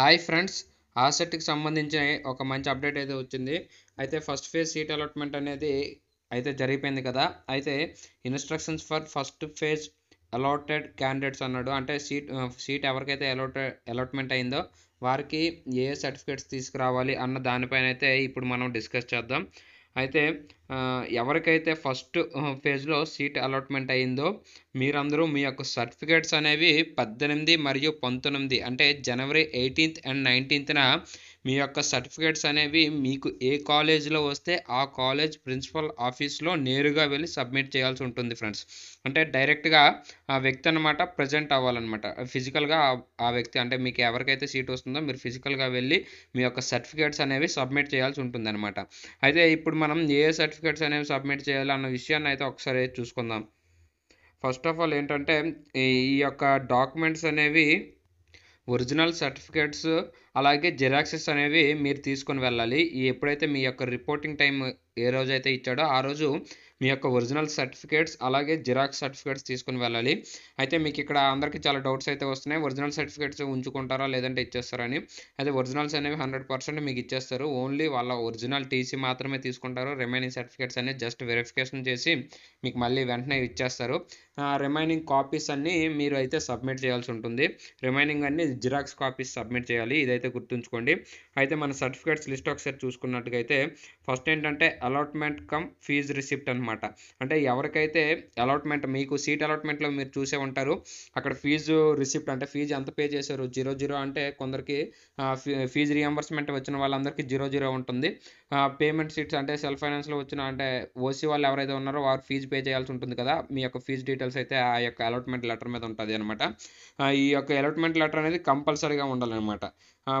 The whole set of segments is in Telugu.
హాయ్ ఫ్రెండ్స్ ఆసెట్కి సంబంధించిన ఒక మంచి అప్డేట్ అయితే వచ్చింది అయితే ఫస్ట్ ఫేజ్ సీట్ అలాట్మెంట్ అనేది అయితే జరిగిపోయింది కదా అయితే instructions for first phase allotted candidates అన్నాడు అంటే సీట్ సీట్ ఎవరికైతే అలాట్ అలాట్మెంట్ అయిందో వారికి ఏ సర్టిఫికేట్స్ తీసుకురావాలి అన్న దానిపైన అయితే ఇప్పుడు మనం డిస్కస్ చేద్దాం అయితే ఎవరికైతే ఫస్ట్ ఫేజ్లో సీట్ అలాట్మెంట్ అయిందో మీరందరూ మీ యొక్క సర్టిఫికేట్స్ అనేవి పద్దెనిమిది మరియు పంతొమ్మిది అంటే జనవరి ఎయిటీన్త్ అండ్ నైన్టీన్త్న మీ యొక్క సర్టిఫికేట్స్ అనేవి మీకు ఏ కాలేజీలో వస్తే ఆ కాలేజ్ ప్రిన్సిపల్ ఆఫీస్లో నేరుగా వెళ్ళి సబ్మిట్ చేయాల్సి ఉంటుంది ఫ్రెండ్స్ అంటే డైరెక్ట్గా ఆ వ్యక్తి అనమాట ప్రజెంట్ అవ్వాలన్నమాట ఫిజికల్గా ఆ వ్యక్తి అంటే మీకు ఎవరికైతే సీట్ వస్తుందో మీరు ఫిజికల్గా వెళ్ళి మీ యొక్క సర్టిఫికేట్స్ అనేవి సబ్మిట్ చేయాల్సి ఉంటుంది అయితే ఇప్పుడు మనం ఏ సర్టిఫికేట్స్ అనేవి సబ్మిట్ చేయాలన్న విషయాన్ని అయితే ఒకసారి చూసుకుందాం ఫస్ట్ ఆఫ్ ఆల్ ఏంటంటే ఈ యొక్క డాక్యుమెంట్స్ అనేవి ఒరిజినల్ సర్టిఫికేట్స్ అలాగే జిరాక్సెస్ అనేవి మీరు తీసుకొని వెళ్ళాలి ఎప్పుడైతే మీ యొక్క రిపోర్టింగ్ టైం ఏ రోజైతే ఇచ్చాడో ఆ రోజు మీ యొక్క ఒరిజినల్ సర్టిఫికేట్స్ అలాగే జిరాక్స్ సర్టిఫికేట్స్ తీసుకుని వెళ్ళాలి అయితే మీకు ఇక్కడ అందరికీ చాలా డౌట్స్ అయితే వస్తున్నాయి ఒరిజినల్ సర్టిఫికేట్స్ ఉంచుకుంటారా లేదంటే ఇచ్చేస్తారని అయితే ఒరిజినల్స్ అనేవి హండ్రెడ్ పర్సెంట్ మీకు ఇచ్చేస్తారు ఓన్లీ వాళ్ళ ఒరిజినల్ టీసీ మాత్రమే తీసుకుంటారు రిమైనింగ్ సర్టిఫికేట్స్ అనేవి జస్ట్ వెరిఫికేషన్ చేసి మీకు మళ్ళీ వెంటనే ఇచ్చేస్తారు రిమైనింగ్ కాపీస్ అన్నీ మీరు అయితే సబ్మిట్ చేయాల్సి ఉంటుంది రిమైనింగ్ అన్ని జిరాక్స్ కాపీస్ సబ్మిట్ చేయాలి ఇదైతే గుర్తుంచుకోండి అయితే మన సర్టిఫికేట్స్ లిస్ట్ ఒకసారి చూసుకున్నట్టుగా అయితే ఫస్ట్ ఏంటంటే అలాట్మెంట్ కమ్ ఫీజు రిసిప్ట్ అనమాట అనమాట అంటే ఎవరికైతే అలాట్మెంట్ మీకు సీట్ అలాట్మెంట్లో మీరు చూసే ఉంటారు అక్కడ ఫీజు రిసిప్ట్ అంటే ఫీజు ఎంత పే చేశారు జీరో జీరో అంటే కొందరికి ఫీజు రియంబర్స్మెంట్ వచ్చిన వాళ్ళందరికీ జీరో జీరో ఉంటుంది పేమెంట్ సీట్స్ అంటే సెల్ఫ్ ఫైనాన్స్లో వచ్చిన అంటే ఓసీ వాళ్ళు ఎవరైతే ఉన్నారో వారు ఫీజు పే చేయాల్సి ఉంటుంది కదా మీ యొక్క ఫీజు డీటెయిల్స్ అయితే ఆ యొక్క అలాట్మెంట్ లెటర్ మీద ఉంటుంది అనమాట ఈ యొక్క అలాట్మెంట్ లెటర్ అనేది కంపల్సరీగా ఉండాలన్నమాట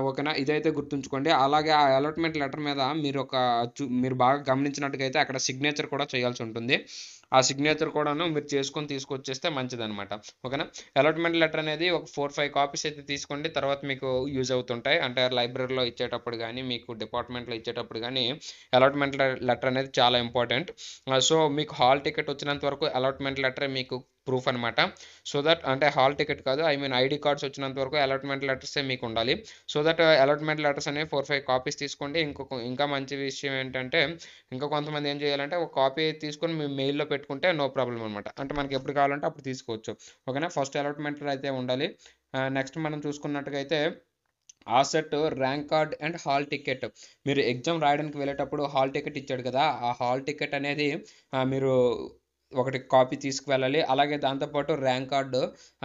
ఓకేనా ఇదైతే గుర్తుంచుకోండి అలాగే ఆ అలాట్మెంట్ లెటర్ మీద మీరు ఒక చూ మీరు బాగా గమనించినట్టుగా అయితే అక్కడ సిగ్నేచర్ కూడా చేయాల్సి ఉంటుంది ఆ సిగ్నేచర్ కూడాను మీరు చేసుకొని తీసుకొచ్చేస్తే మంచిదనమాట ఓకేనా అలాట్మెంట్ లెటర్ అనేది ఒక ఫోర్ ఫైవ్ కాపీస్ అయితే తీసుకోండి తర్వాత మీకు యూజ్ అవుతుంటాయి అంటే లైబ్రరీలో ఇచ్చేటప్పుడు కానీ మీకు డిపార్ట్మెంట్లో ఇచ్చేటప్పుడు కానీ అలాట్మెంట్ లెటర్ అనేది చాలా ఇంపార్టెంట్ సో మీకు హాల్ టికెట్ వచ్చినంత వరకు అలాట్మెంట్ లెటర్ మీకు ప్రూఫ్ అనమాట సో దట్ అంటే హాల్ టికెట్ కాదు ఐ మీన్ ఐడి కార్డ్స్ వచ్చినంత వరకు అలాట్మెంట్ లెటర్సే మీకు ఉండాలి సో దట్ అలాట్మెంట్ లెటర్స్ అనేవి ఫోర్ ఫైవ్ కాపీస్ తీసుకోండి ఇంకొక ఇంకా మంచి విషయం ఏంటంటే ఇంకా కొంతమంది ఏం చేయాలంటే ఒక కాపీ తీసుకొని మీ మెయిల్లో పెట్టుకుంటే నో ప్రాబ్లం అనమాట అంటే మనకి ఎప్పుడు కావాలంటే అప్పుడు తీసుకోవచ్చు ఓకేనా ఫస్ట్ అలాట్మెంట్ అయితే ఉండాలి నెక్స్ట్ మనం చూసుకున్నట్టుగా అయితే AUCET rank card and hall ticket మీరు ఎగ్జామ్ రాయడానికి వెళ్ళేటప్పుడు హాల్ టికెట్ ఇచ్చాడు కదా ఆ హాల్ టికెట్ అనేది మీరు ఒకటి కాపీ తీసుకువెళ్ళాలి అలాగే దాంతోపాటు ర్యాంక్ కార్డు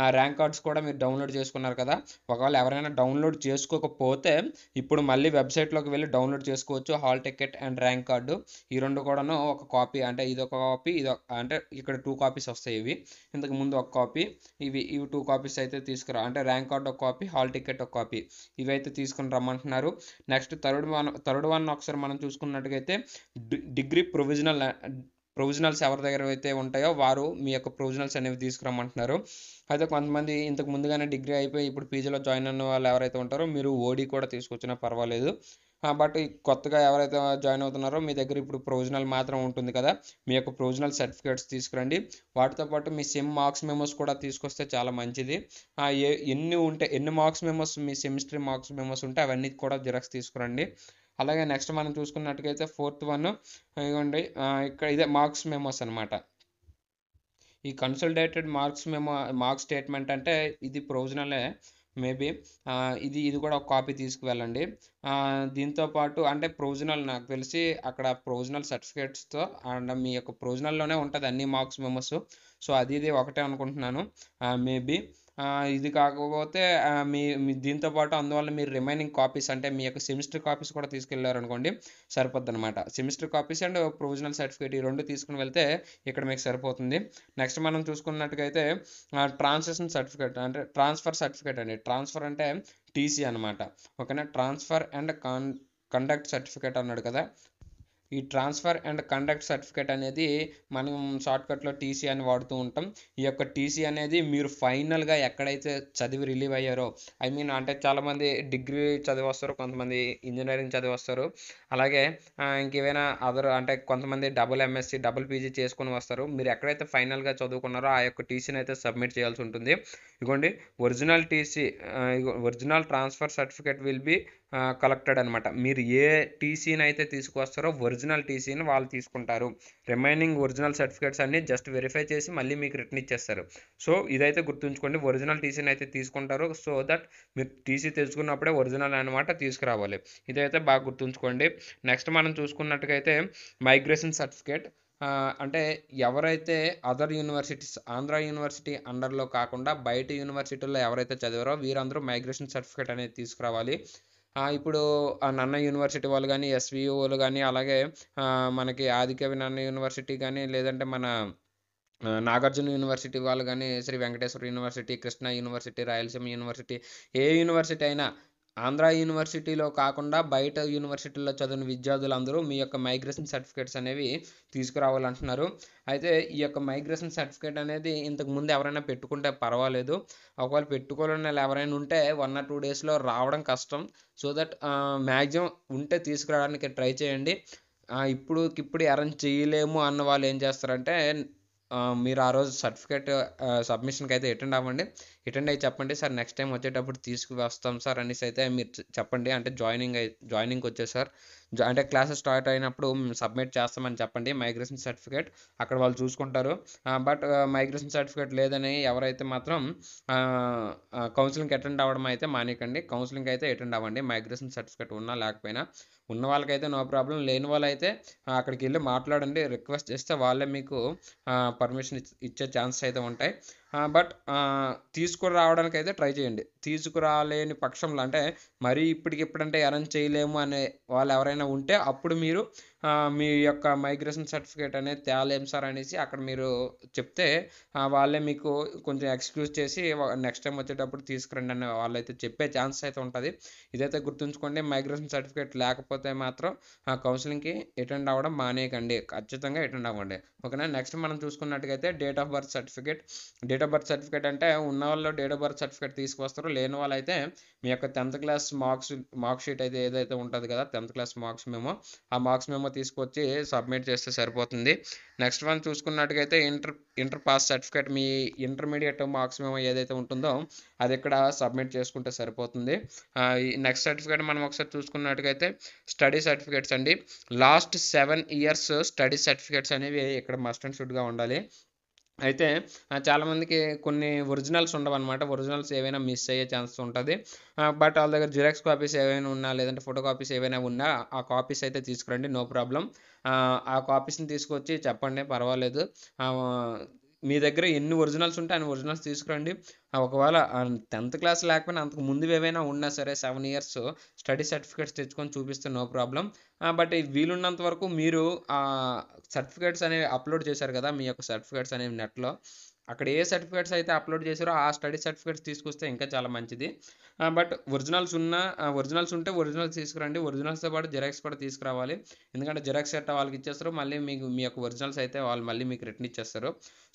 ఆ ర్యాంక్ కార్డ్స్ కూడా మీరు డౌన్లోడ్ చేసుకున్నారు కదా ఒకవేళ ఎవరైనా డౌన్లోడ్ చేసుకోకపోతే ఇప్పుడు మళ్ళీ వెబ్సైట్లోకి వెళ్ళి డౌన్లోడ్ చేసుకోవచ్చు hall ticket and rank card ఈ రెండు కూడాను ఒక కాపీ అంటే ఇది ఒక కాపీ ఇది అంటే ఇక్కడ టూ కాపీస్ వస్తాయి ఇవి ఇంతకు ముందు ఒక కాపీ ఇవి ఇవి టూ కాపీస్ అయితే తీసుకురా అంటే ర్యాంక్ కార్డ్ ఒక కాపీ హాల్ టికెట్ ఒక కాపీ ఇవి అయితే తీసుకుని రమ్మంటున్నారు next third one third one ఒకసారి మనం అయితే డిగ్రీ ప్రొవిజనల్ ప్రొవిజనల్స్ ఎవరి దగ్గర అయితే ఉంటాయో వారు మీ యొక్క ప్రొవిజనల్స్ అనేవి తీసుకురమ్మంటున్నారు అయితే కొంతమంది ఇంతకు ముందుగానే డిగ్రీ అయిపోయి ఇప్పుడు పీజీలో జాయిన్ అయిన వాళ్ళు ఎవరైతే ఉంటారో మీరు ఓడి కూడా తీసుకొచ్చినా పర్వాలేదు బట్ కొత్తగా ఎవరైతే జాయిన్ అవుతున్నారో మీ దగ్గర ఇప్పుడు ప్రొవిజనల్ మాత్రం ఉంటుంది కదా మీ యొక్క ప్రొవిజనల్ సర్టిఫికేట్స్ తీసుకురండి వాటితో పాటు మీ సిమ్ మార్క్స్ మెమోస్ కూడా తీసుకొస్తే చాలా మంచిది ఏ ఎన్ని ఉంటే ఎన్ని మార్క్స్ మెమోస్ మీ సెమిస్టర్ మార్క్స్ మెమోస్ ఉంటే అవన్నీ కూడా జిరాక్స్ తీసుకురండి అలాగే నెక్స్ట్ మనం చూసుకున్నట్టుగైతే ఫోర్త్ వన్ ఇవ్వండి ఇక్కడ ఇదే మార్క్స్ మెమోస్ అనమాట ఈ consolidated marks memo marks statement అంటే ఇది ప్రొవిజనలే మేబీ ఇది ఇది కూడా ఒక కాపీ తీసుకువెళ్ళండి దీంతోపాటు అంటే ప్రొవిజనల్ నాకు తెలిసి అక్కడ ప్రొవిజనల్ సర్టిఫికేట్స్తో అండ్ మీ యొక్క ప్రొవిజనల్లోనే ఉంటుంది అన్ని మార్క్స్ మెమోస్ సో అది ఇది ఒకటే అనుకుంటున్నాను మేబీ ఇది కాకపోతే మీ దీంతో పాటు అందువల్ల మీరు రిమైనింగ్ కాపీస్ అంటే మీ యొక్క సెమిస్టర్ కాపీస్ కూడా అనుకోండి సరిపోద్ది అనమాట semester copies and provisional certificate ఈ రెండు తీసుకుని వెళ్తే ఇక్కడ మీకు సరిపోతుంది నెక్స్ట్ మనం చూసుకున్నట్టుగైతే ట్రాన్సాక్షన్ సర్టిఫికేట్ అంటే ట్రాన్స్ఫర్ సర్టిఫికేట్ అండి ట్రాన్స్ఫర్ అంటే టీసీ అనమాట ఓకేనా transfer and conduct certificate అన్నాడు కదా ఈ ట్రాన్స్ఫర్ అండ్ కండక్ట్ సర్టిఫికేట్ అనేది మనం షార్ట్కట్లో టీసీ అని వాడుతూ ఉంటాం ఈ యొక్క టీసీ అనేది మీరు ఫైనల్గా ఎక్కడైతే చదివి రిలీవ్ అయ్యారో ఐ మీన్ అంటే చాలామంది డిగ్రీ చదివి వస్తారు కొంతమంది ఇంజనీరింగ్ చదివి వస్తారు అలాగే ఇంకేమైనా అదర్ అంటే కొంతమంది డబుల్ ఎంఎస్సి డబుల్ పీజీ చేసుకుని వస్తారు మీరు ఎక్కడైతే ఫైనల్గా చదువుకున్నారో ఆ యొక్క టీసీని అయితే సబ్మిట్ చేయాల్సి ఉంటుంది ఇగోండి original TC original transfer certificate will be collected అనమాట మీరు ఏ టీసీని అయితే తీసుకొస్తారో ఒరిజినల్ ఒరిజినల్ టీసీని వాళ్ళు తీసుకుంటారు రిమైనింగ్ ఒరిజినల్ సర్టిఫికేట్స్ అన్ని జస్ట్ వెరిఫై చేసి మళ్ళీ మీకు రిటర్న్ ఇచ్చేస్తారు సో ఇదైతే గుర్తుంచుకోండి ఒరిజినల్ టీసీని అయితే తీసుకుంటారు సో దట్ మీరు టీసీ తెచ్చుకున్నప్పుడే ఒరిజినల్ అనమాట తీసుకురావాలి ఇదైతే బాగా గుర్తుంచుకోండి నెక్స్ట్ మనం చూసుకున్నట్టుగైతే మైగ్రేషన్ సర్టిఫికేట్ అంటే ఎవరైతే అదర్ యూనివర్సిటీస్ ఆంధ్ర యూనివర్సిటీ అండర్లో కాకుండా బయట యూనివర్సిటీల్లో ఎవరైతే చదివారో వీరందరూ మైగ్రేషన్ సర్టిఫికేట్ అనేది తీసుకురావాలి ఇప్పుడు నన్న యూనివర్సిటీ వాళ్ళు కానీ ఎస్విఓలు కానీ అలాగే మనకి ఆదికవి నన్న యూనివర్సిటీ కానీ లేదంటే మన నాగార్జున యూనివర్సిటీ వాళ్ళు కానీ Sri Venkateswara university Krishna university Rayalaseema university ఏ యూనివర్సిటీ అయినా ఆంధ్ర యూనివర్సిటీలో కాకుండా బయట యూనివర్సిటీల్లో చదివిన విద్యార్థులు అందరూ మీ యొక్క మైగ్రేషన్ సర్టిఫికేట్స్ అనేవి తీసుకురావాలంటున్నారు అయితే ఈ యొక్క మైగ్రేషన్ సర్టిఫికేట్ అనేది ఇంతకు ముందు ఎవరైనా పెట్టుకుంటే పర్వాలేదు ఒకవేళ పెట్టుకోవాలని ఎవరైనా ఉంటే వన్ ఆర్ టూ డేస్లో రావడం కష్టం సో దట్ మ్యాక్సిమం ఉంటే తీసుకురావడానికి ట్రై చేయండి ఇప్పుడు ఇప్పుడు అరేంజ్ చేయలేము అన్న వాళ్ళు ఏం చేస్తారంటే మీరు ఆ రోజు సర్టిఫికేట్ సబ్మిషన్కి అయితే అటెండ్ అవ్వండి ఎటెండ్ అయ్యి చెప్పండి సార్ నెక్స్ట్ టైం వచ్చేటప్పుడు వస్తాం సార్ అనేసి అయితే మీరు చెప్పండి అంటే జాయినింగ్ అయి జాయినింగ్కి సార్ అంటే క్లాసెస్ స్టార్ట్ అయినప్పుడు సబ్మిట్ చేస్తామని చెప్పండి మైగ్రేషన్ సర్టిఫికేట్ అక్కడ వాళ్ళు చూసుకుంటారు బట్ మైగ్రేషన్ సర్టిఫికేట్ లేదని ఎవరైతే మాత్రం కౌన్సిలింగ్కి అటెండ్ అవ్వడం అయితే మానేకండి కౌన్సిలింగ్ అయితే అటెండ్ అవ్వండి మైగ్రేషన్ సర్టిఫికేట్ ఉన్నా లేకపోయినా ఉన్న వాళ్ళకైతే నో ప్రాబ్లం లేని వాళ్ళైతే అక్కడికి వెళ్ళి మాట్లాడండి రిక్వెస్ట్ చేస్తే వాళ్ళే మీకు పర్మిషన్ ఇచ్చే ఛాన్సెస్ అయితే ఉంటాయి బట్ తీసుకురావడానికి అయితే ట్రై చేయండి తీసుకురాలేని పక్షంలో అంటే మరీ ఇప్పటికిప్పుడంటే అరేంజ్ చేయలేము అనే వాళ్ళు ఎవరైనా ఉంటే అప్పుడు మీరు మీ యొక్క మైగ్రేషన్ సర్టిఫికేట్ అనేది తేలేం సార్ అనేసి అక్కడ మీరు చెప్తే వాళ్ళే మీకు కొంచెం ఎక్స్క్యూజ్ చేసి నెక్స్ట్ టైం వచ్చేటప్పుడు తీసుకురండి అని వాళ్ళైతే చెప్పే ఛాన్స్ అయితే ఉంటుంది ఇదైతే గుర్తుంచుకోండి మైగ్రేషన్ సర్టిఫికేట్ లేకపోతే మాత్రం ఆ కౌన్సిలింగ్కి అటెండ్ అవ్వడం మానేయకండి ఖచ్చితంగా అటెండ్ అవ్వండి ఓకేనా నెక్స్ట్ మనం చూసుకున్నట్టుగా date of birth certificate date of birth certificate అంటే ఉన్న వాళ్ళు డేట్ ఆఫ్ బర్త్ సర్టిఫికేట్ తీసుకొస్తారు లేని వాళ్ళైతే మీ యొక్క tenth class marks mark sheet అయితే ఏదైతే ఉంటుంది కదా టెన్త్ క్లాస్ మార్క్స్ మేము ఆ మార్క్స్ మేము తీసుకొచ్చి సబ్మిట్ చేస్తే సరిపోతుంది నెక్స్ట్ వన్ చూసుకున్నట్టుగైతే ఇంటర్ ఇంటర్ పాస్ సర్టిఫికేట్ మీ ఇంటర్మీడియట్ మార్క్స్ మేము ఏదైతే ఉంటుందో అది ఇక్కడ సబ్మిట్ చేసుకుంటే సరిపోతుంది నెక్స్ట్ సర్టిఫికేట్ మనం ఒకసారి చూసుకున్నట్టుగైతే స్టడీ సర్టిఫికేట్స్ అండి last seven years study certificates అనేవి ఇక్కడ మస్ట్ అండ్ షుడ్గా ఉండాలి అయితే చాలామందికి కొన్ని ఒరిజినల్స్ ఉండవు అనమాట ఒరిజినల్స్ ఏవైనా మిస్ అయ్యే ఛాన్స్ ఉంటుంది బట్ వాళ్ళ దగ్గర జిరాక్స్ కాపీస్ ఏవైనా ఉన్నా లేదంటే ఫోటో కాపీస్ ఏవైనా ఉన్నా ఆ కాపీస్ అయితే తీసుకురండి నో ప్రాబ్లం ఆ కాపీస్ని తీసుకొచ్చి చెప్పండి పర్వాలేదు మీ దగ్గర ఎన్ని ఒరిజినల్స్ ఉంటే అన్ని ఒరిజినల్స్ తీసుకురండి ఒకవేళ టెన్త్ క్లాస్ లేకపోయినా అంతకు ముందు ఏవైనా ఉన్నా సరే సెవెన్ ఇయర్స్ స్టడీ సర్టిఫికేట్స్ తెచ్చుకొని చూపిస్తే నో ప్రాబ్లం బట్ వీలున్నంత వరకు మీరు ఆ సర్టిఫికేట్స్ అనేవి అప్లోడ్ చేశారు కదా మీ యొక్క సర్టిఫికేట్స్ అనేవి నెట్లో అక్కడ ఏ సర్టిఫికేట్స్ అయితే అప్లోడ్ చేశారో ఆ స్టడీ సర్టిఫికేట్స్ తీసుకొస్తే ఇంకా చాలా మంచిది బట్ ఒరిజినల్స్ ఉన్న ఒరిజినల్స్ ఉంటే ఒరిజినల్స్ తీసుకురండి ఒరిజినల్స్తో పాటు జెరాక్స్ కూడా తీసుకురావాలి ఎందుకంటే జెరాక్స్ సెట్ వాళ్ళకి ఇచ్చేస్తారు మళ్ళీ మీకు మీ యొక్క ఒరిజినల్స్ అయితే వాళ్ళు మళ్ళీ మీకు రిటర్న్ ఇచ్చేస్తారు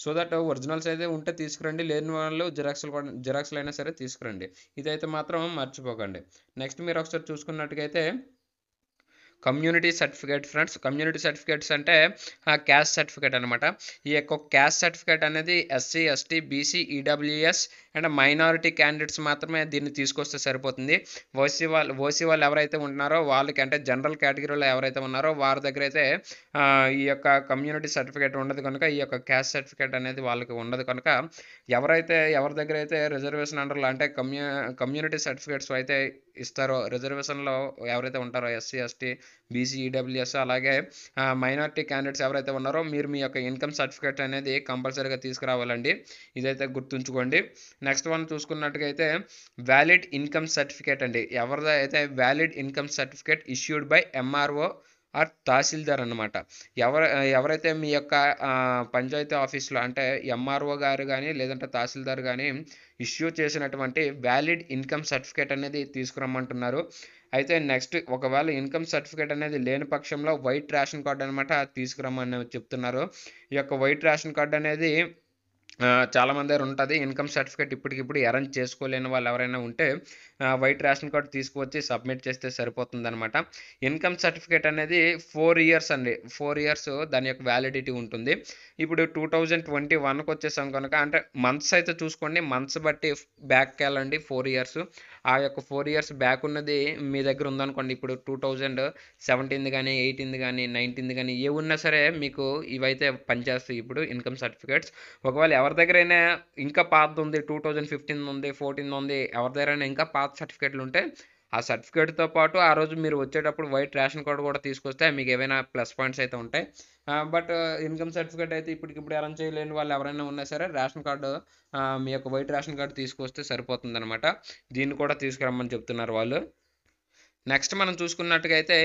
సో దట్ ఒరిజినల్స్ అయితే ఉంటే తీసుకురండి లేని వాళ్ళు జెరాక్స్లు కూడా జెరాక్స్లు అయినా సరే తీసుకురండి ఇదైతే మాత్రం మర్చిపోకండి నెక్స్ట్ మీరు ఒకసారి అయితే community certificate friends community certificates అంటే క్యాస్ట్ సర్టిఫికేట్ అనమాట ఈ యొక్క క్యాస్ట్ సర్టిఫికేట్ అనేది SC ST BC EWS and minority candidates మాత్రమే దీన్ని తీసుకొస్తే సరిపోతుంది ఓసీ వాళ్ళు ఓసీ వాళ్ళు ఎవరైతే ఉంటున్నారో వాళ్ళకి అంటే జనరల్ కేటగిరీలో ఎవరైతే ఉన్నారో వారి దగ్గర అయితే ఈ యొక్క కమ్యూనిటీ సర్టిఫికేట్ ఉండదు కనుక ఈ యొక్క క్యాస్ట్ సర్టిఫికేట్ అనేది వాళ్ళకి ఉండదు కనుక ఎవరైతే ఎవరి దగ్గర అయితే రిజర్వేషన్ అండర్లో అంటే కమ్యూ కమ్యూనిటీ సర్టిఫికేట్స్ అయితే ఇస్తారో రిజర్వేషన్లో ఎవరైతే ఉంటారో ఎస్సీ ఎస్టీ బీసీ ఈడబ్ల్యూఎస్ అలాగే మైనార్టీ క్యాండిడేట్స్ ఎవరైతే ఉన్నారో మీరు మీ యొక్క ఇన్కమ్ సర్టిఫికేట్ అనేది కంపల్సరీగా తీసుకురావాలండి ఇదైతే గుర్తుంచుకోండి నెక్స్ట్ వన్ చూసుకున్నట్టుగైతే వ్యాలిడ్ ఇన్కమ్ సర్టిఫికేట్ అండి ఎవరిదైతే valid income certificate issued by MRO or tahsildar అనమాట ఎవర ఎవరైతే మీ యొక్క పంచాయతీ ఆఫీస్లో అంటే ఎంఆర్ఓ గారు కానీ లేదంటే తహసీల్దార్ కానీ ఇష్యూ చేసినటువంటి వ్యాలిడ్ ఇన్కమ్ సర్టిఫికేట్ అనేది తీసుకురమ్మంటున్నారు అయితే నెక్స్ట్ ఒకవేళ ఇన్కమ్ సర్టిఫికేట్ అనేది లేని పక్షంలో వైట్ రేషన్ కార్డు అనమాట తీసుకురమ్మని చెప్తున్నారు ఈ యొక్క వైట్ రేషన్ కార్డు అనేది చాలామంది దగ్గర ఉంటుంది ఇన్కమ్ సర్టిఫికేట్ ఇప్పటికిప్పుడు అరేంజ్ చేసుకోలేని వాళ్ళు ఎవరైనా ఉంటే వైట్ రేషన్ కార్డు తీసుకువచ్చి సబ్మిట్ చేస్తే సరిపోతుందనమాట ఇన్కమ్ సర్టిఫికేట్ అనేది ఫోర్ ఇయర్స్ అండి ఫోర్ ఇయర్స్ దాని యొక్క వ్యాలిడిటీ ఉంటుంది ఇప్పుడు టూ థౌజండ్ ట్వంటీ వన్కి వచ్చేసాం కనుక అంటే మంత్స్ అయితే చూసుకోండి మంత్స్ బట్టి బ్యాక్కి వెళ్ళండి ఫోర్ ఇయర్స్ ఆ యొక్క ఫోర్ ఇయర్స్ బ్యాక్ ఉన్నది మీ దగ్గర ఉందనుకోండి ఇప్పుడు టూ థౌజండ్ సెవెంటీన్ కానీ ఎయిటీన్ కానీ నైన్టీన్ కానీ ఏ ఉన్నా సరే మీకు ఇవైతే పనిచేస్తాయి ఇప్పుడు ఇన్కమ్ సర్టిఫికేట్స్ ఒకవేళ ఎవరి దగ్గరైనా ఇంకా పాత ఉంది టూ థౌజండ్ ఫిఫ్టీన్ ఉంది ఫోర్టీన్ ఉంది ఎవరి దగ్గరైనా ఇంకా పాత పాత సర్టిఫికేట్లు ఉంటే ఆ సర్టిఫికేట్తో పాటు ఆ రోజు మీరు వచ్చేటప్పుడు వైట్ రేషన్ కార్డు కూడా తీసుకొస్తే మీకు ఏవైనా ప్లస్ పాయింట్స్ అయితే ఉంటాయి బట్ ఇన్కమ్ సర్టిఫికేట్ అయితే ఇప్పటికిప్పుడు అరేంజ్ చేయలేని వాళ్ళు ఎవరైనా ఉన్నా సరే రేషన్ కార్డు మీ యొక్క వైట్ రేషన్ కార్డు తీసుకొస్తే సరిపోతుంది అనమాట దీన్ని కూడా తీసుకురమ్మని చెప్తున్నారు వాళ్ళు నెక్స్ట్ మనం చూసుకున్నట్టుగైతే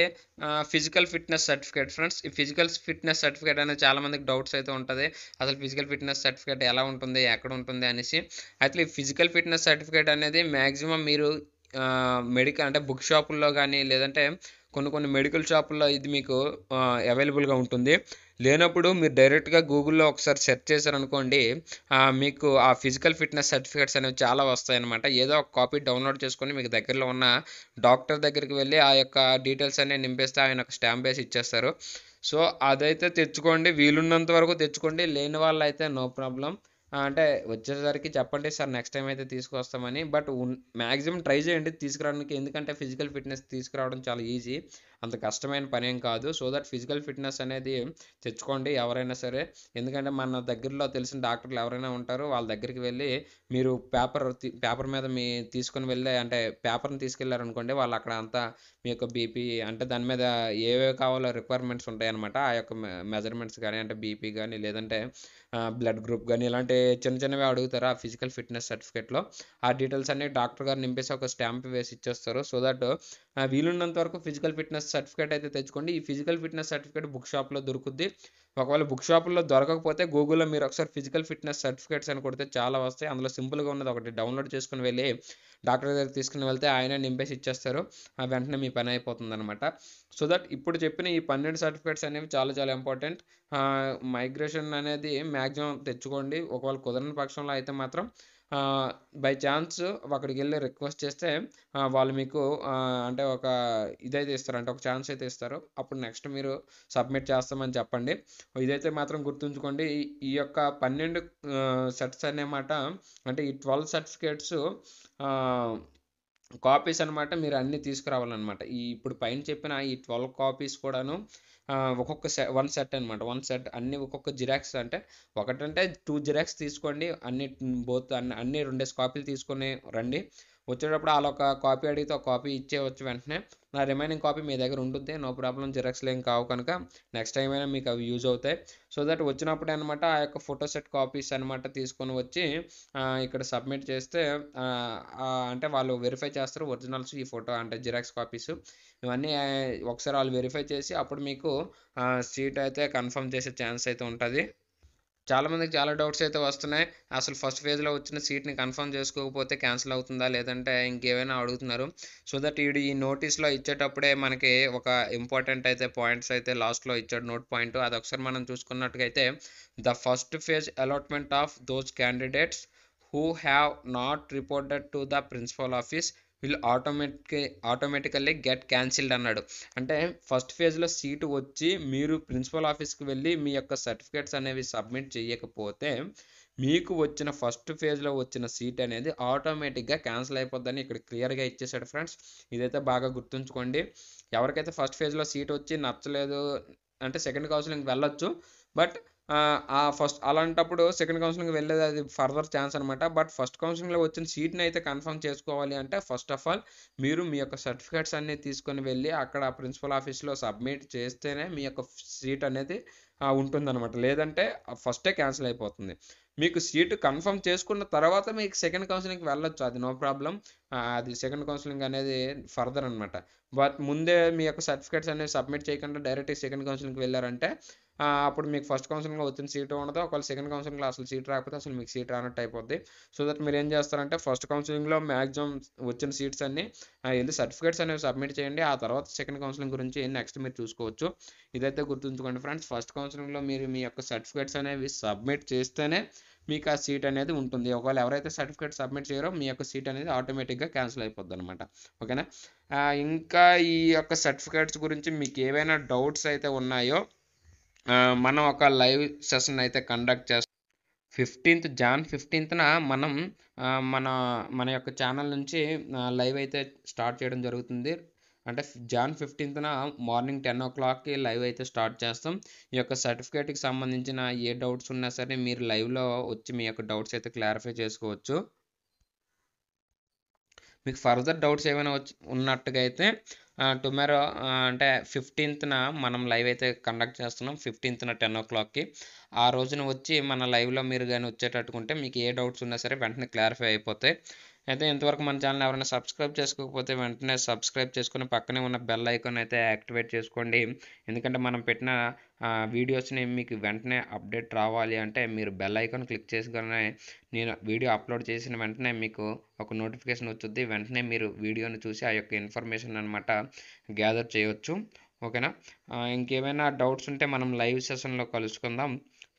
ఫిజికల్ ఫిట్నెస్ సర్టిఫికేట్ ఫ్రెండ్స్ ఈ ఫిజికల్ ఫిట్నెస్ సర్టిఫికేట్ అనేది చాలామందికి డౌట్స్ అయితే ఉంటుంది అసలు ఫిజికల్ ఫిట్నెస్ సర్టిఫికేట్ ఎలా ఉంటుంది ఎక్కడ ఉంటుంది అనేసి అయితే ఈ ఫిజికల్ ఫిట్నెస్ సర్టిఫికేట్ అనేది మ్యాక్సిమం మీరు మెడికల్ అంటే బుక్ షాపుల్లో కానీ లేదంటే కొన్ని కొన్ని మెడికల్ షాపుల్లో ఇది మీకు అవైలబుల్గా ఉంటుంది లేనప్పుడు మీరు డైరెక్ట్గా గూగుల్లో ఒకసారి సెర్చ్ చేశారనుకోండి మీకు ఆ ఫిజికల్ ఫిట్నెస్ సర్టిఫికేట్స్ అనేవి చాలా వస్తాయన్నమాట ఏదో ఒక కాపీ డౌన్లోడ్ చేసుకొని మీకు దగ్గరలో ఉన్న డాక్టర్ దగ్గరికి వెళ్ళి ఆ యొక్క డీటెయిల్స్ అనేవి నింపేస్తే ఆయన ఒక స్టాంప్ వేసి ఇచ్చేస్తారు సో అదైతే తెచ్చుకోండి వీలున్నంత వరకు తెచ్చుకోండి లేని వాళ్ళు అయితే నో ప్రాబ్లం అంటే వచ్చేసరికి చెప్పండి సార్ నెక్స్ట్ టైం అయితే తీసుకొస్తామని బట్ మ్యాక్సిమం ట్రై చేయండి తీసుకురావడానికి ఎందుకంటే ఫిజికల్ ఫిట్నెస్ తీసుకురావడం చాలా ఈజీ అంత కష్టమైన పని ఏం కాదు సో దట్ ఫిజికల్ ఫిట్నెస్ అనేది తెచ్చుకోండి ఎవరైనా సరే ఎందుకంటే మన దగ్గరలో తెలిసిన డాక్టర్లు ఎవరైనా ఉంటారో వాళ్ళ దగ్గరికి వెళ్ళి మీరు పేపర్ పేపర్ మీద మీ తీసుకుని వెళ్ళే అంటే పేపర్ని తీసుకెళ్ళారనుకోండి వాళ్ళు అక్కడ అంతా మీ యొక్క బీపీ అంటే దాని మీద ఏవేవి కావాలో రిక్వైర్మెంట్స్ ఉంటాయన్నమాట ఆ యొక్క మెజర్మెంట్స్ కానీ అంటే బీపీ కానీ లేదంటే బ్లడ్ గ్రూప్ కానీ ఇలాంటి చిన్న చిన్నవి అడుగుతారు ఆ ఫిజికల్ ఫిట్నెస్ సర్టిఫికేట్లో ఆ డీటెయిల్స్ అన్ని డాక్టర్ గారు నింపేసి ఒక స్టాంప్ వేసి ఇచ్చేస్తారు సో దట్ వీలున్నంత వరకు ఫిజికల్ ఫిట్నెస్ సర్టిఫికేట్ అయితే తెచ్చుకోండి ఈ ఫిజికల్ ఫిట్నెస్ సర్టిఫికేట్ బుక్ షాప్లో దొరుకుద్ది ఒకవేళ బుక్ షాప్లో దొరకకపోతే గూగుల్లో మీరు ఒకసారి ఫిజికల్ ఫిట్నెస్ సర్టిఫికేట్స్ అని కొడితే చాలా వస్తాయి అందులో సింపుల్గా ఉన్నది ఒకటి డౌన్లోడ్ చేసుకుని వెళ్ళి డాక్టర్ దగ్గర తీసుకుని వెళ్తే ఆయన నింపేసి ఇచ్చేస్తారు ఆ వెంటనే మీ పని అయిపోతుంది అనమాట సో దట్ ఇప్పుడు చెప్పిన ఈ పన్నెండు సర్టిఫికేట్స్ అనేవి చాలా చాలా ఇంపార్టెంట్ మైగ్రేషన్ అనేది మ్యాక్సిమం తెచ్చుకోండి ఒకవేళ కుదరని పక్షంలో అయితే మాత్రం బై ఛాన్స్ అక్కడికి వెళ్ళి రిక్వెస్ట్ చేస్తే వాళ్ళు మీకు అంటే ఒక ఇదైతే ఇస్తారు అంటే ఒక ఛాన్స్ అయితే ఇస్తారు అప్పుడు నెక్స్ట్ మీరు సబ్మిట్ చేస్తామని చెప్పండి ఇదైతే మాత్రం గుర్తుంచుకోండి ఈ యొక్క పన్నెండు సెట్స్ అనే మాట అంటే ఈ ట్వెల్వ్ సర్టిఫికేట్స్ కాపీస్ అనమాట మీరు అన్నీ తీసుకురావాలన్నమాట ఈ ఇప్పుడు పైన చెప్పిన ఈ ట్వెల్వ్ కాపీస్ కూడాను ఒక్కొక్క సె వన్ సెట్ అనమాట వన్ సెట్ అన్ని ఒక్కొక్క జిరాక్స్ అంటే ఒకటంటే టూ జిరాక్స్ తీసుకోండి అన్ని బోత్ అన్ని అన్ని రెండేసి కాపీలు తీసుకొని రండి వచ్చేటప్పుడు వాళ్ళు ఒక కాపీ అడిగితే ఒక కాపీ ఇచ్చేవచ్చు వెంటనే నా రిమైనింగ్ కాపీ మీ దగ్గర ఉంటుంది నో ప్రాబ్లం జిరాక్స్ ఏం కావు కనుక నెక్స్ట్ టైం అయినా మీకు అవి యూజ్ అవుతాయి సో దట్ వచ్చినప్పుడు అనమాట ఆ యొక్క ఫోటో సెట్ కాపీస్ అనమాట తీసుకొని వచ్చి ఇక్కడ సబ్మిట్ చేస్తే అంటే వాళ్ళు వెరిఫై చేస్తారు ఒరిజినల్స్ ఈ ఫోటో అంటే జిరాక్స్ కాపీస్ ఇవన్నీ ఒకసారి వాళ్ళు వెరిఫై చేసి అప్పుడు మీకు సీట్ అయితే కన్ఫర్మ్ చేసే ఛాన్స్ అయితే ఉంటుంది చాలామందికి చాలా డౌట్స్ అయితే వస్తున్నాయి అసలు ఫస్ట్ ఫేజ్లో వచ్చిన సీట్ని కన్ఫర్మ్ చేసుకోకపోతే క్యాన్సిల్ అవుతుందా లేదంటే ఇంకేమైనా అడుగుతున్నారు సో దట్ వీడు ఈ నోటీస్లో ఇచ్చేటప్పుడే మనకి ఒక ఇంపార్టెంట్ అయితే పాయింట్స్ అయితే లాస్ట్లో ఇచ్చాడు నోట్ పాయింట్ అది ఒకసారి మనం చూసుకున్నట్టుగైతే the first phase allotment of those candidates who have not reported to the principal office will automatic automatically get cancelled అన్నాడు అంటే ఫస్ట్ ఫేజ్లో సీటు వచ్చి మీరు ప్రిన్సిపల్ ఆఫీస్కి వెళ్ళి మీ యొక్క సర్టిఫికేట్స్ అనేవి సబ్మిట్ చేయకపోతే మీకు వచ్చిన ఫస్ట్ ఫేజ్లో వచ్చిన సీట్ అనేది ఆటోమేటిక్గా క్యాన్సిల్ అయిపోద్దని ఇక్కడ క్లియర్గా ఇచ్చేసాడు ఫ్రెండ్స్ ఇదైతే బాగా గుర్తుంచుకోండి ఎవరికైతే ఫస్ట్ ఫేజ్లో సీట్ వచ్చి నచ్చలేదు అంటే సెకండ్ కౌన్సిలింగ్ వెళ్ళొచ్చు బట్ ఆ ఫస్ట్ అలాంటప్పుడు సెకండ్ కౌన్సిలింగ్ వెళ్ళేది అది ఫర్దర్ ఛాన్స్ అనమాట బట్ ఫస్ట్ కౌన్సిలింగ్లో వచ్చిన సీట్ని అయితే కన్ఫర్మ్ చేసుకోవాలి అంటే ఫస్ట్ ఆఫ్ ఆల్ మీరు మీ యొక్క సర్టిఫికేట్స్ అన్నీ తీసుకొని వెళ్ళి అక్కడ ప్రిన్సిపల్ ఆఫీస్లో సబ్మిట్ చేస్తేనే మీ యొక్క సీట్ అనేది ఉంటుందన్నమాట లేదంటే ఫస్టే క్యాన్సిల్ అయిపోతుంది మీకు సీటు కన్ఫర్మ్ చేసుకున్న తర్వాత మీకు సెకండ్ కౌన్సిలింగ్కి వెళ్ళొచ్చు అది నో ప్రాబ్లం అది సెకండ్ కౌన్సిలింగ్ అనేది ఫర్దర్ అనమాట బట్ ముందే మీ యొక్క సర్టిఫికేట్స్ అనేవి సబ్మిట్ చేయకుండా డైరెక్ట్గా సెకండ్ కౌన్సిలింగ్కి వెళ్ళారంటే అప్పుడు మీకు ఫస్ట్ కౌన్సిలింగ్లో వచ్చిన సీట్ ఉండదు ఒకవేళ సెకండ్ కౌన్సిలింగ్లో అసలు సీట్ రాకపోతే అసలు మీకు సీట్ రానట్టు అయిపోద్ది సో దట్ మీరు ఏం చేస్తారంటే ఫస్ట్ కౌన్సిలింగ్లో మ్యాక్సిమం వచ్చిన సీట్స్ అన్ని వెళ్ళి సర్టిఫికేట్స్ అనేవి సబ్మిట్ చేయండి ఆ తర్వాత సెకండ్ కౌన్సిలింగ్ గురించి నెక్స్ట్ మీరు చూసుకోవచ్చు ఇదైతే గుర్తుంచుకోండి ఫ్రెండ్స్ ఫస్ట్ కౌన్సిలింగ్లో మీరు మీ యొక్క సర్టిఫికేట్స్ అనేవి సబ్మిట్ చేస్తేనే మీకు ఆ సీట్ అనేది ఉంటుంది ఒకవేళ ఎవరైతే సర్టిఫికేట్ సబ్మిట్ చేయరో మీ యొక్క సీట్ అనేది ఆటోమేటిక్గా క్యాన్సిల్ అయిపోద్ది అనమాట ఓకేనా ఇంకా ఈ యొక్క సర్టిఫికేట్స్ గురించి మీకు ఏవైనా డౌట్స్ అయితే ఉన్నాయో మనం ఒక లైవ్ సెషన్ అయితే కండక్ట్ చేస్తాం ఫిఫ్టీన్త్ జాన్ ఫిఫ్టీన్త్న మనం మన మన యొక్క ఛానల్ నుంచి లైవ్ అయితే స్టార్ట్ చేయడం జరుగుతుంది అంటే జాన్ ఫిఫ్టీన్త్న మార్నింగ్ టెన్ ఓ క్లాక్కి లైవ్ అయితే స్టార్ట్ చేస్తాం ఈ యొక్క సర్టిఫికేట్కి సంబంధించిన ఏ డౌట్స్ ఉన్నా సరే మీరు లైవ్లో వచ్చి మీ యొక్క డౌట్స్ అయితే క్లారిఫై చేసుకోవచ్చు మీకు ఫర్దర్ డౌట్స్ ఏమైనా వచ్చి ఉన్నట్టుగా అయితే టుమారో అంటే ఫిఫ్టీన్త్న మనం లైవ్ అయితే కండక్ట్ చేస్తున్నాం ఫిఫ్టీన్త్న టెన్ ఓ క్లాక్కి ఆ రోజున వచ్చి మన లైవ్లో మీరు కానీ వచ్చేటట్టుకుంటే మీకు ఏ డౌట్స్ ఉన్నా సరే వెంటనే క్లారిఫై అయిపోతాయి అయితే ఇంతవరకు మన ఛానల్ ఎవరైనా సబ్స్క్రైబ్ చేసుకోకపోతే వెంటనే సబ్స్క్రైబ్ చేసుకుని పక్కనే ఉన్న బెల్ ఐకాన్ అయితే యాక్టివేట్ చేసుకోండి ఎందుకంటే మనం పెట్టిన వీడియోస్ని మీకు వెంటనే అప్డేట్ రావాలి అంటే మీరు బెల్ ఐకాన్ క్లిక్ చేసుకునే నేను వీడియో అప్లోడ్ చేసిన వెంటనే మీకు ఒక నోటిఫికేషన్ వచ్చింది వెంటనే మీరు వీడియోని చూసి ఆ యొక్క ఇన్ఫర్మేషన్ అనమాట గ్యాదర్ చేయవచ్చు ఓకేనా ఇంకేమైనా డౌట్స్ ఉంటే మనం లైవ్ సెషన్లో కలుసుకుందాం